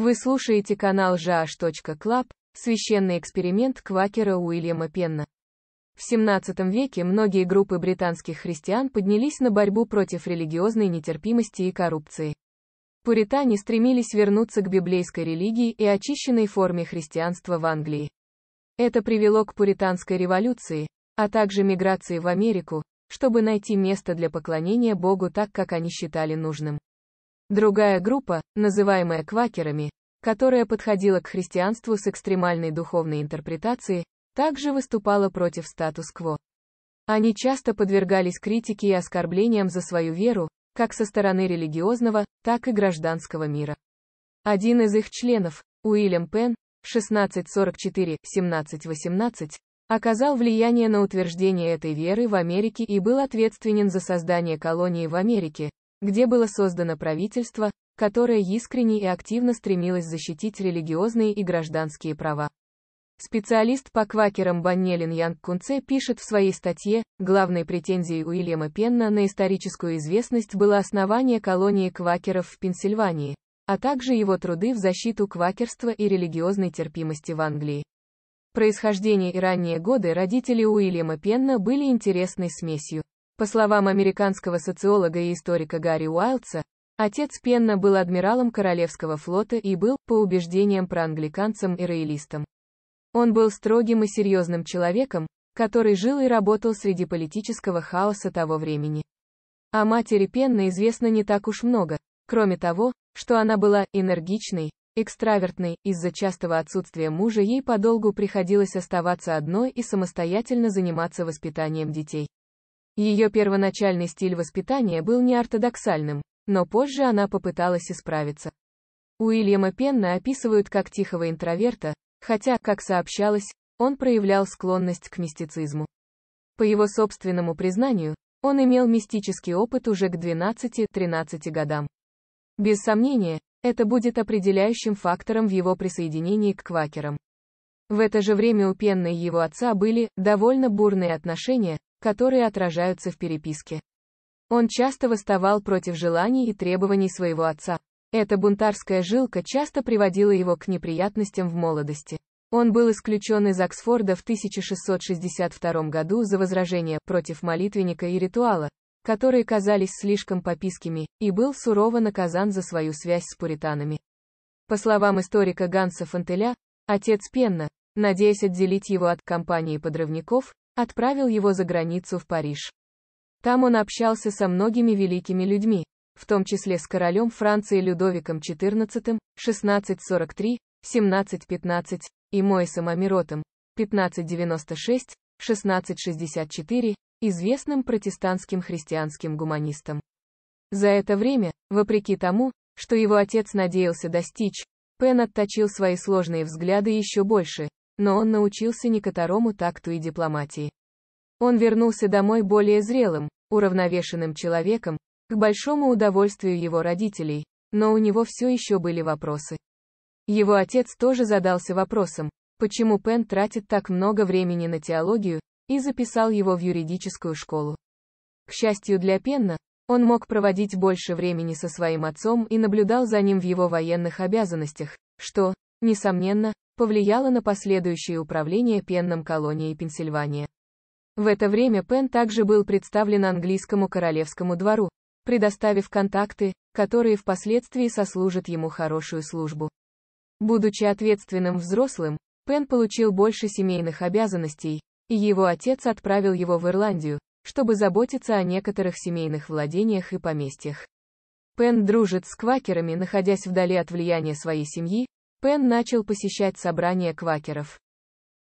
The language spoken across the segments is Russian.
Вы слушаете канал jh.club, священный эксперимент квакера Уильяма Пенна. В XVII веке многие группы британских христиан поднялись на борьбу против религиозной нетерпимости и коррупции. Пуритане стремились вернуться к библейской религии и очищенной форме христианства в Англии. Это привело к пуританской революции, а также миграции в Америку, чтобы найти место для поклонения Богу так, как они считали нужным. Другая группа, называемая квакерами, которая подходила к христианству с экстремальной духовной интерпретацией, также выступала против статус-кво. Они часто подвергались критике и оскорблениям за свою веру, как со стороны религиозного, так и гражданского мира. Один из их членов, Уильям Пен, 1644-1718, оказал влияние на утверждение этой веры в Америке и был ответственен за создание колонии в Америке, где было создано правительство, которое искренне и активно стремилось защитить религиозные и гражданские права. Специалист по квакерам Баннелин Янг Кунце пишет в своей статье, главной претензией Уильяма Пенна на историческую известность было основание колонии квакеров в Пенсильвании, а также его труды в защиту квакерства и религиозной терпимости в Англии. Происхождение и ранние годы родители Уильяма Пенна были интересной смесью. По словам американского социолога и историка Гарри Уайлдса, отец Пенна был адмиралом Королевского флота и был, по убеждениям проангликанцам и роялистам. Он был строгим и серьезным человеком, который жил и работал среди политического хаоса того времени. О матери Пенна известно не так уж много, кроме того, что она была энергичной, экстравертной, из-за частого отсутствия мужа ей подолгу приходилось оставаться одной и самостоятельно заниматься воспитанием детей. Ее первоначальный стиль воспитания был неортодоксальным, но позже она попыталась исправиться. Уильяма Пенна описывают как тихого интроверта, хотя, как сообщалось, он проявлял склонность к мистицизму. По его собственному признанию, он имел мистический опыт уже к 12-13 годам. Без сомнения, это будет определяющим фактором в его присоединении к квакерам. В это же время у Пенны и его отца были довольно бурные отношения, которые отражаются в переписке. Он часто восставал против желаний и требований своего отца. Эта бунтарская жилка часто приводила его к неприятностям в молодости. Он был исключен из Оксфорда в 1662 году за возражения против молитвенника и ритуала, которые казались слишком попискими, и был сурово наказан за свою связь с пуританами. По словам историка Ганса Фантеля, отец Пенна, надеясь отделить его от компании подрывников, отправил его за границу в Париж. Там он общался со многими великими людьми, в том числе с королем Франции Людовиком XIV, 1643, 1715, и Моисом Амиротом, 1596, 1664, известным протестантским христианским гуманистом. За это время, вопреки тому, что его отец надеялся достичь, Пен отточил свои сложные взгляды еще больше, но он научился некоторому такту и дипломатии. Он вернулся домой более зрелым, уравновешенным человеком, к большому удовольствию его родителей, но у него все еще были вопросы. Его отец тоже задался вопросом, почему Пен тратит так много времени на теологию, и записал его в юридическую школу. К счастью для Пенна, он мог проводить больше времени со своим отцом и наблюдал за ним в его военных обязанностях, что, несомненно, повлияло на последующее управление пенном колонией Пенсильвания. В это время Пен также был представлен английскому королевскому двору, предоставив контакты, которые впоследствии сослужат ему хорошую службу. Будучи ответственным взрослым, Пен получил больше семейных обязанностей, и его отец отправил его в Ирландию, чтобы заботиться о некоторых семейных владениях и поместьях. Пен дружит с квакерами, находясь вдали от влияния своей семьи, Пен начал посещать собрания квакеров.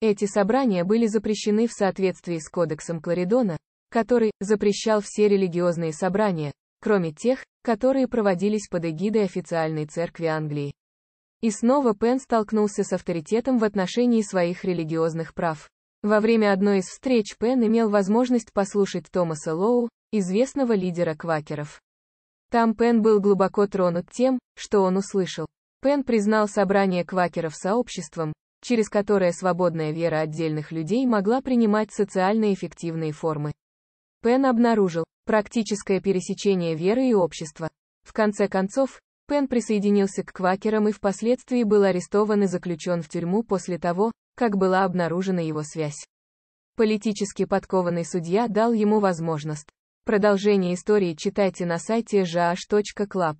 Эти собрания были запрещены в соответствии с Кодексом Кларидона, который запрещал все религиозные собрания, кроме тех, которые проводились под эгидой официальной церкви Англии. И снова Пен столкнулся с авторитетом в отношении своих религиозных прав. Во время одной из встреч Пен имел возможность послушать Томаса Лоу, известного лидера квакеров. Там Пен был глубоко тронут тем, что он услышал. Пен признал собрание квакеров сообществом, через которое свободная вера отдельных людей могла принимать социально эффективные формы. Пен обнаружил практическое пересечение веры и общества. В конце концов, Пен присоединился к квакерам и впоследствии был арестован и заключен в тюрьму после того, как была обнаружена его связь. Политически подкованный судья дал ему возможность. Продолжение истории читайте на сайте jh.club.